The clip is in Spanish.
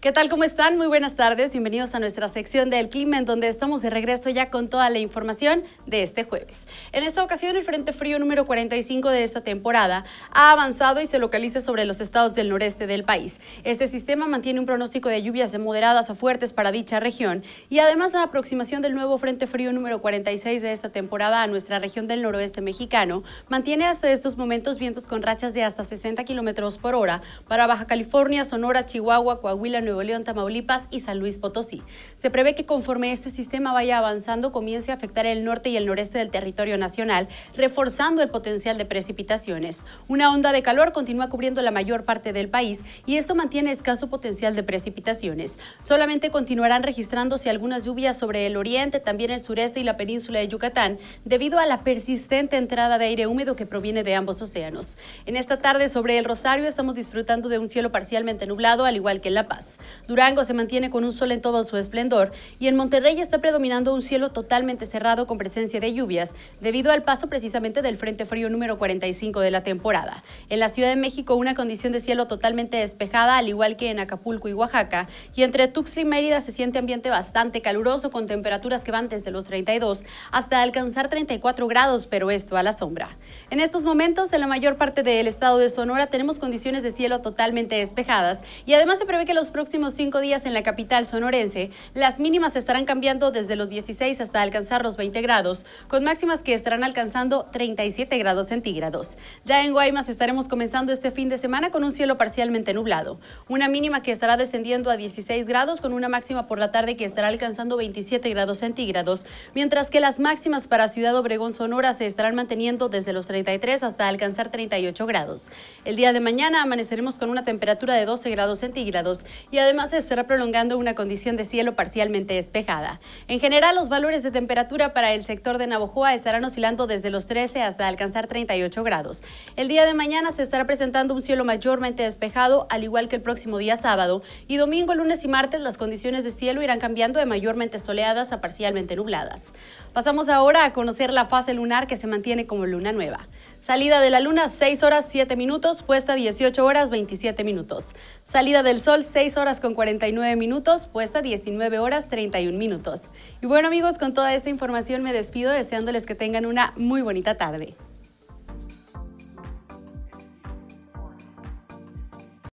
¿Qué tal? ¿Cómo están? Muy buenas tardes. Bienvenidos a nuestra sección del clima, en donde estamos de regreso ya con toda la información de este jueves. En esta ocasión, el Frente Frío número 45 de esta temporada ha avanzado y se localiza sobre los estados del noreste del país. Este sistema mantiene un pronóstico de lluvias de moderadas a fuertes para dicha región y además la aproximación del nuevo Frente Frío número 46 de esta temporada a nuestra región del noroeste mexicano mantiene hasta estos momentos vientos con rachas de hasta 60 kilómetros por hora para Baja California, Sonora, Chihuahua, Coahuila, Nuevo León, Tamaulipas y San Luis Potosí. Se prevé que conforme este sistema vaya avanzando comience a afectar el norte y el noreste del territorio nacional, reforzando el potencial de precipitaciones. Una onda de calor continúa cubriendo la mayor parte del país y esto mantiene escaso potencial de precipitaciones. Solamente continuarán registrándose algunas lluvias sobre el oriente, también el sureste y la península de Yucatán, debido a la persistente entrada de aire húmedo que proviene de ambos océanos. En esta tarde sobre el Rosario estamos disfrutando de un cielo parcialmente nublado, al igual que en La Paz. Durango se mantiene con un sol en todo su esplendor y en Monterrey está predominando un cielo totalmente cerrado con presencia de lluvias debido al paso precisamente del Frente Frío número 45 de la temporada. En la Ciudad de México una condición de cielo totalmente despejada al igual que en Acapulco y Oaxaca y entre Tuxtla y Mérida se siente ambiente bastante caluroso con temperaturas que van desde los 32 hasta alcanzar 34 grados pero esto a la sombra. En estos momentos en la mayor parte del estado de Sonora tenemos condiciones de cielo totalmente despejadas y además se prevé que los próximos cinco días en la capital sonorense, las mínimas estarán cambiando desde los 16 hasta alcanzar los 20 grados, con máximas que estarán alcanzando 37 grados centígrados. Ya en Guaymas estaremos comenzando este fin de semana con un cielo parcialmente nublado, una mínima que estará descendiendo a 16 grados con una máxima por la tarde que estará alcanzando 27 grados centígrados, mientras que las máximas para Ciudad Obregón Sonora se estarán manteniendo desde los 33 hasta alcanzar 38 grados. El día de mañana amaneceremos con una temperatura de 12 grados centígrados y además se estará prolongando una condición de cielo parcialmente despejada. En general, los valores de temperatura para el sector de Navojoa estarán oscilando desde los 13 hasta alcanzar 38 grados. El día de mañana se estará presentando un cielo mayormente despejado, al igual que el próximo día sábado, y domingo, lunes y martes las condiciones de cielo irán cambiando de mayormente soleadas a parcialmente nubladas. Pasamos ahora a conocer la fase lunar que se mantiene como luna nueva. Salida de la luna 6 horas 7 minutos, puesta 18 horas 27 minutos. Salida del sol 6 horas con 49 minutos, puesta 19 horas 31 minutos. Y bueno amigos, con toda esta información me despido deseándoles que tengan una muy bonita tarde.